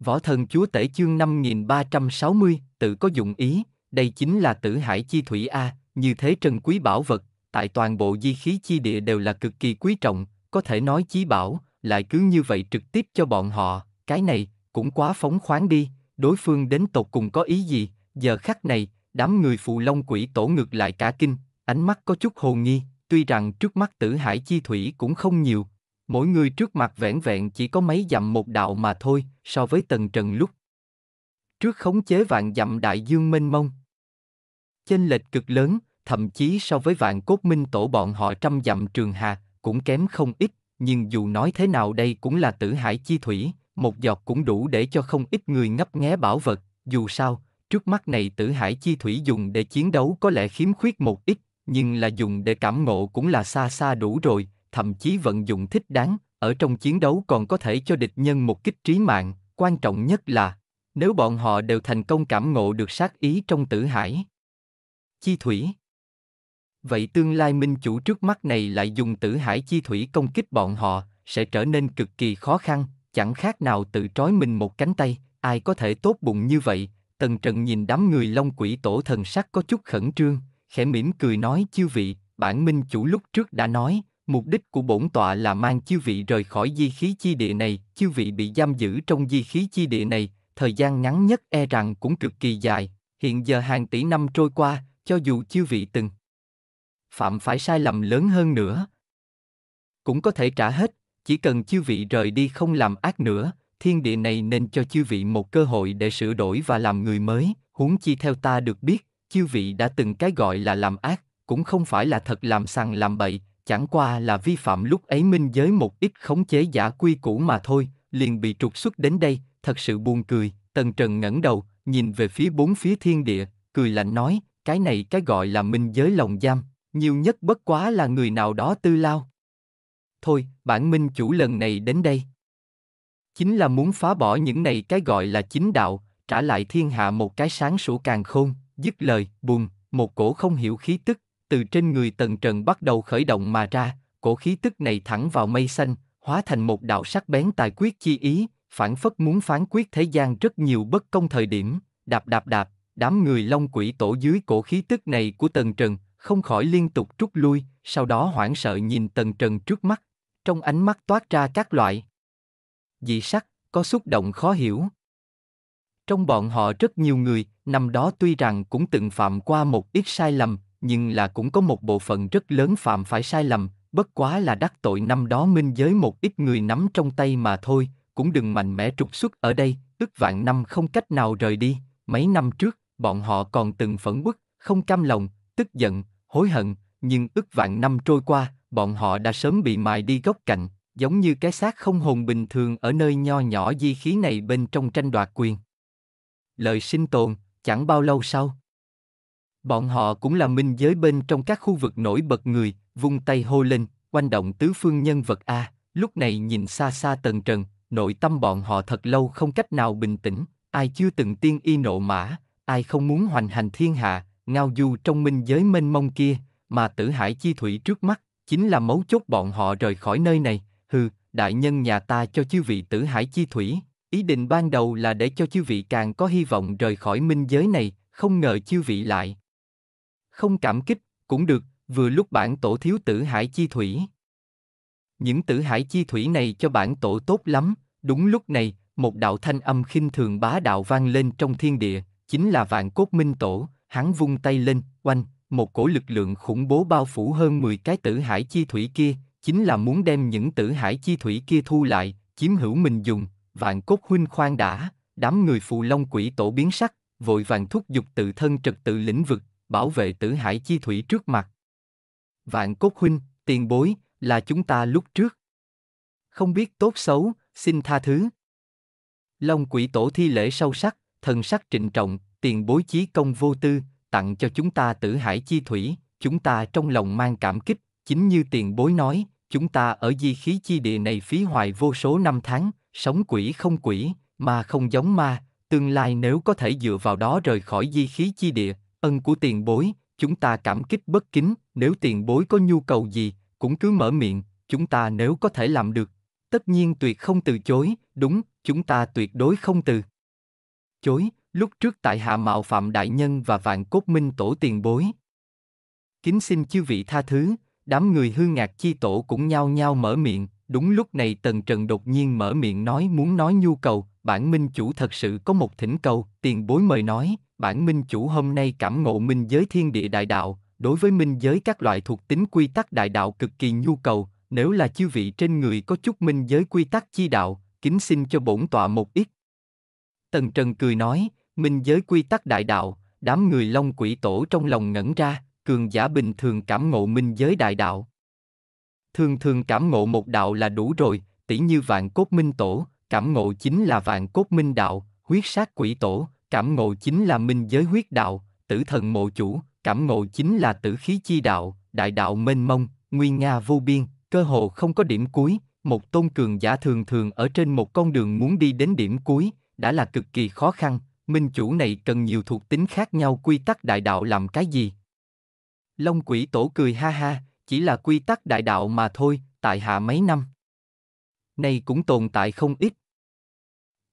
Võ thần chúa tể chương 5360, tự có dụng ý, đây chính là tử hải chi thủy A, như thế trần quý bảo vật, tại toàn bộ di khí chi địa đều là cực kỳ quý trọng, có thể nói chí bảo, lại cứ như vậy trực tiếp cho bọn họ, cái này, cũng quá phóng khoáng đi, đối phương đến tột cùng có ý gì, giờ khắc này, đám người phụ long quỷ tổ ngược lại cả kinh, ánh mắt có chút hồ nghi, tuy rằng trước mắt tử hải chi thủy cũng không nhiều, Mỗi người trước mặt vẻn vẹn chỉ có mấy dặm một đạo mà thôi, so với tần trần lúc. Trước khống chế vạn dặm đại dương mênh mông. Chênh lệch cực lớn, thậm chí so với vạn cốt minh tổ bọn họ trăm dặm trường hà, cũng kém không ít, nhưng dù nói thế nào đây cũng là tử hải chi thủy, một giọt cũng đủ để cho không ít người ngấp nghé bảo vật, dù sao, trước mắt này tử hải chi thủy dùng để chiến đấu có lẽ khiếm khuyết một ít, nhưng là dùng để cảm ngộ cũng là xa xa đủ rồi, thậm chí vận dụng thích đáng, ở trong chiến đấu còn có thể cho địch nhân một kích trí mạng, quan trọng nhất là nếu bọn họ đều thành công cảm ngộ được sát ý trong tử hải. Chi thủy Vậy tương lai minh chủ trước mắt này lại dùng tử hải chi thủy công kích bọn họ, sẽ trở nên cực kỳ khó khăn, chẳng khác nào tự trói mình một cánh tay, ai có thể tốt bụng như vậy, tần trần nhìn đám người long quỷ tổ thần sắc có chút khẩn trương, khẽ mỉm cười nói chiêu vị, bản minh chủ lúc trước đã nói, Mục đích của bổn tọa là mang chư vị rời khỏi di khí chi địa này, chư vị bị giam giữ trong di khí chi địa này, thời gian ngắn nhất e rằng cũng cực kỳ dài, hiện giờ hàng tỷ năm trôi qua, cho dù chư vị từng phạm phải sai lầm lớn hơn nữa, cũng có thể trả hết, chỉ cần chư vị rời đi không làm ác nữa, thiên địa này nên cho chư vị một cơ hội để sửa đổi và làm người mới, huống chi theo ta được biết, chư vị đã từng cái gọi là làm ác, cũng không phải là thật làm sằng làm bậy, chẳng qua là vi phạm lúc ấy minh giới một ít khống chế giả quy củ mà thôi, liền bị trục xuất đến đây, thật sự buồn cười, Tần Trần ngẩng đầu, nhìn về phía bốn phía thiên địa, cười lạnh nói, cái này cái gọi là minh giới lòng giam, nhiều nhất bất quá là người nào đó tư lao. Thôi, bản minh chủ lần này đến đây. Chính là muốn phá bỏ những này cái gọi là chính đạo, trả lại thiên hạ một cái sáng sủa càng khôn, dứt lời, buồn, một cổ không hiểu khí tức, từ trên người tần trần bắt đầu khởi động mà ra, cổ khí tức này thẳng vào mây xanh, hóa thành một đạo sắc bén tài quyết chi ý, phản phất muốn phán quyết thế gian rất nhiều bất công thời điểm, đạp đạp đạp, đám người long quỷ tổ dưới cổ khí tức này của tần trần, không khỏi liên tục trút lui, sau đó hoảng sợ nhìn tần trần trước mắt, trong ánh mắt toát ra các loại. Dị sắc, có xúc động khó hiểu. Trong bọn họ rất nhiều người, năm đó tuy rằng cũng từng phạm qua một ít sai lầm, nhưng là cũng có một bộ phận rất lớn phạm phải sai lầm, bất quá là đắc tội năm đó minh giới một ít người nắm trong tay mà thôi, cũng đừng mạnh mẽ trục xuất ở đây, ức vạn năm không cách nào rời đi, mấy năm trước, bọn họ còn từng phẫn bức, không cam lòng, tức giận, hối hận, nhưng ức vạn năm trôi qua, bọn họ đã sớm bị mài đi góc cạnh, giống như cái xác không hồn bình thường ở nơi nho nhỏ di khí này bên trong tranh đoạt quyền. Lời sinh tồn, chẳng bao lâu sau, Bọn họ cũng là minh giới bên trong các khu vực nổi bật người, vung tay hô lên, quanh động tứ phương nhân vật A, lúc này nhìn xa xa tần trần, nội tâm bọn họ thật lâu không cách nào bình tĩnh, ai chưa từng tiên y nộ mã, ai không muốn hoành hành thiên hạ, ngao du trong minh giới mênh mông kia, mà tử hải chi thủy trước mắt, chính là mấu chốt bọn họ rời khỏi nơi này, hừ, đại nhân nhà ta cho chư vị tử hải chi thủy, ý định ban đầu là để cho chư vị càng có hy vọng rời khỏi minh giới này, không ngờ chư vị lại không cảm kích, cũng được, vừa lúc bản tổ thiếu tử hải chi thủy. Những tử hải chi thủy này cho bản tổ tốt lắm, đúng lúc này, một đạo thanh âm khinh thường bá đạo vang lên trong thiên địa, chính là vạn cốt minh tổ, hắn vung tay lên, oanh, một cổ lực lượng khủng bố bao phủ hơn 10 cái tử hải chi thủy kia, chính là muốn đem những tử hải chi thủy kia thu lại, chiếm hữu mình dùng, vạn cốt huynh khoan đã, đám người phù long quỷ tổ biến sắc, vội vàng thúc giục tự thân trật tự lĩnh vực, bảo vệ tử hải chi thủy trước mặt. Vạn cốt huynh, tiền bối, là chúng ta lúc trước. Không biết tốt xấu, xin tha thứ. Long quỷ tổ thi lễ sâu sắc, thần sắc trịnh trọng, tiền bối chí công vô tư, tặng cho chúng ta tử hải chi thủy, chúng ta trong lòng mang cảm kích, chính như tiền bối nói, chúng ta ở di khí chi địa này phí hoài vô số năm tháng, sống quỷ không quỷ, mà không giống ma, tương lai nếu có thể dựa vào đó rời khỏi di khí chi địa, ân của tiền bối, chúng ta cảm kích bất kính, nếu tiền bối có nhu cầu gì, cũng cứ mở miệng, chúng ta nếu có thể làm được, tất nhiên tuyệt không từ chối, đúng, chúng ta tuyệt đối không từ. Chối, lúc trước tại hạ mạo phạm đại nhân và vạn cốt minh tổ tiền bối. Kính xin chư vị tha thứ, đám người hư ngạc chi tổ cũng nhao nhao mở miệng, đúng lúc này Tần Trần đột nhiên mở miệng nói muốn nói nhu cầu, bản minh chủ thật sự có một thỉnh cầu, tiền bối mời nói, bản minh chủ hôm nay cảm ngộ minh giới thiên địa đại đạo, đối với minh giới các loại thuộc tính quy tắc đại đạo cực kỳ nhu cầu, nếu là chư vị trên người có chút minh giới quy tắc chi đạo, kính xin cho bổn tọa một ít. Tần Trần cười nói, minh giới quy tắc đại đạo, đám người long quỷ tổ trong lòng ngẩn ra, cường giả bình thường cảm ngộ minh giới đại đạo. Thường thường cảm ngộ một đạo là đủ rồi, tỷ như vạn cốt minh tổ, cảm ngộ chính là vạn cốt minh đạo, huyết sát quỷ tổ, Cảm ngộ chính là minh giới huyết đạo, tử thần mộ chủ, cảm ngộ chính là tử khí chi đạo, đại đạo mênh mông, nguyên nga vô biên, cơ hồ không có điểm cuối, một tôn cường giả thường thường ở trên một con đường muốn đi đến điểm cuối, đã là cực kỳ khó khăn, minh chủ này cần nhiều thuộc tính khác nhau quy tắc đại đạo làm cái gì. Long quỷ tổ cười ha ha, chỉ là quy tắc đại đạo mà thôi, tại hạ mấy năm. Này cũng tồn tại không ít.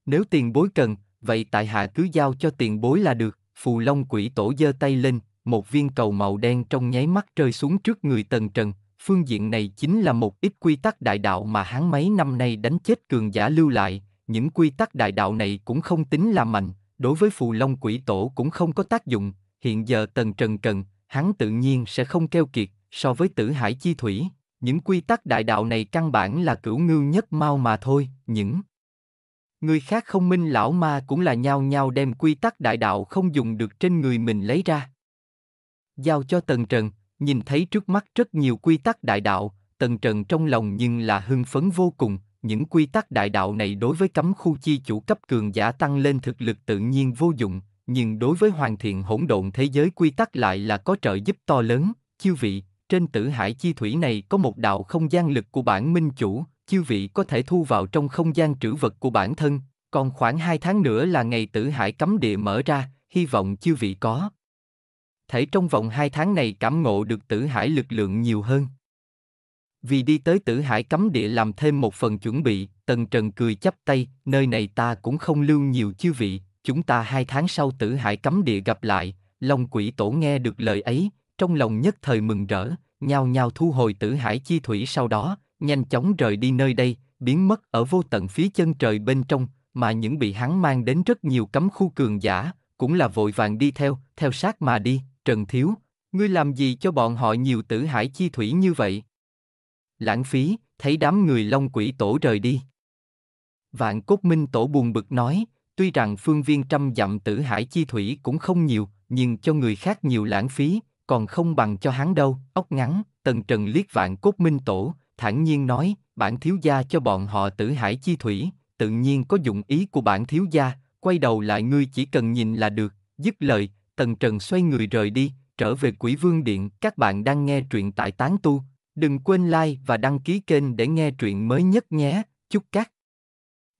Nếu tiền bối cần, vậy tại hạ cứ giao cho tiền bối là được phù long quỷ tổ giơ tay lên một viên cầu màu đen trong nháy mắt rơi xuống trước người tần trần phương diện này chính là một ít quy tắc đại đạo mà hắn mấy năm nay đánh chết cường giả lưu lại những quy tắc đại đạo này cũng không tính là mạnh đối với phù long quỷ tổ cũng không có tác dụng hiện giờ tần trần cần hắn tự nhiên sẽ không keo kiệt so với tử hải chi thủy những quy tắc đại đạo này căn bản là cửu ngưu nhất mau mà thôi những người khác không minh lão ma cũng là nhao nhao đem quy tắc đại đạo không dùng được trên người mình lấy ra. Giao cho Tần Trần, nhìn thấy trước mắt rất nhiều quy tắc đại đạo, Tần Trần trong lòng nhưng là hưng phấn vô cùng, những quy tắc đại đạo này đối với cấm khu chi chủ cấp cường giả tăng lên thực lực tự nhiên vô dụng, nhưng đối với hoàn thiện hỗn độn thế giới quy tắc lại là có trợ giúp to lớn, chiêu vị, trên tử hải chi thủy này có một đạo không gian lực của bản minh chủ, Chư vị có thể thu vào trong không gian trữ vật của bản thân, còn khoảng 2 tháng nữa là ngày tử hải cấm địa mở ra, hy vọng chư vị có. Thể trong vòng 2 tháng này cảm ngộ được tử hải lực lượng nhiều hơn. Vì đi tới tử hải cấm địa làm thêm một phần chuẩn bị, Tần Trần cười chắp tay, nơi này ta cũng không lưu nhiều chư vị, chúng ta hai tháng sau tử hải cấm địa gặp lại, Long quỷ tổ nghe được lời ấy, trong lòng nhất thời mừng rỡ, nhao nhao thu hồi tử hải chi thủy sau đó, nhanh chóng rời đi nơi đây, biến mất ở vô tận phía chân trời bên trong, mà những bị hắn mang đến rất nhiều cấm khu cường giả, cũng là vội vàng đi theo, theo sát mà đi, Trần Thiếu, ngươi làm gì cho bọn họ nhiều tử hải chi thủy như vậy? Lãng phí, thấy đám người long quỷ tổ rời đi. Vạn Cốt Minh Tổ buồn bực nói, tuy rằng phương viên trăm dặm tử hải chi thủy cũng không nhiều, nhưng cho người khác nhiều lãng phí, còn không bằng cho hắn đâu, ốc ngắn, tần trần liếc Vạn Cốt Minh Tổ, thản nhiên nói, bản thiếu gia cho bọn họ tử hải chi thủy, tự nhiên có dụng ý của bản thiếu gia, quay đầu lại ngươi chỉ cần nhìn là được, dứt lời, Tần Trần xoay người rời đi, trở về Quỷ Vương Điện. Các bạn đang nghe truyện tại Tán Tu. Đừng quên like và đăng ký kênh để nghe truyện mới nhất nhé. Chúc các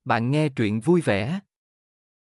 bạn nghe truyện vui vẻ.